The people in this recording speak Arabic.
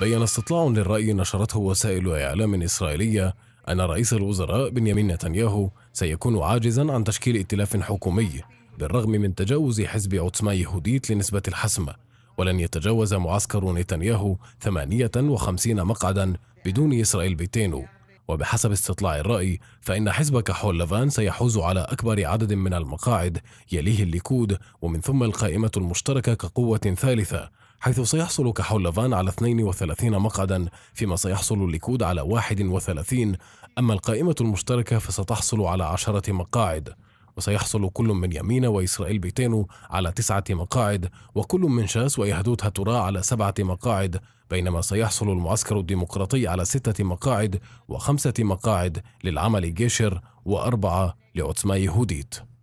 بين استطلاع للرأي نشرته وسائل إعلام إسرائيلية أن رئيس الوزراء بنيامين نتنياهو سيكون عاجزا عن تشكيل ائتلاف حكومي بالرغم من تجاوز حزب عثمان يهوديت لنسبة الحسم ولن يتجاوز معسكر نتنياهو 58 مقعدا بدون إسرائيل بيتينو وبحسب استطلاع الرأي فإن حزب كحول لفان سيحوز على أكبر عدد من المقاعد يليه الليكود ومن ثم القائمة المشتركة كقوة ثالثة حيث سيحصل كحولفان على 32 مقعدا فيما سيحصل الليكود على 31 أما القائمة المشتركة فستحصل على 10 مقاعد وسيحصل كل من يمين وإسرائيل بيتينو على تسعة مقاعد وكل من شاس ويهدوت هاتورا على سبعة مقاعد بينما سيحصل المعسكر الديمقراطي على ستة مقاعد وخمسة مقاعد للعمل جيشر وأربعة لعثمان يهوديت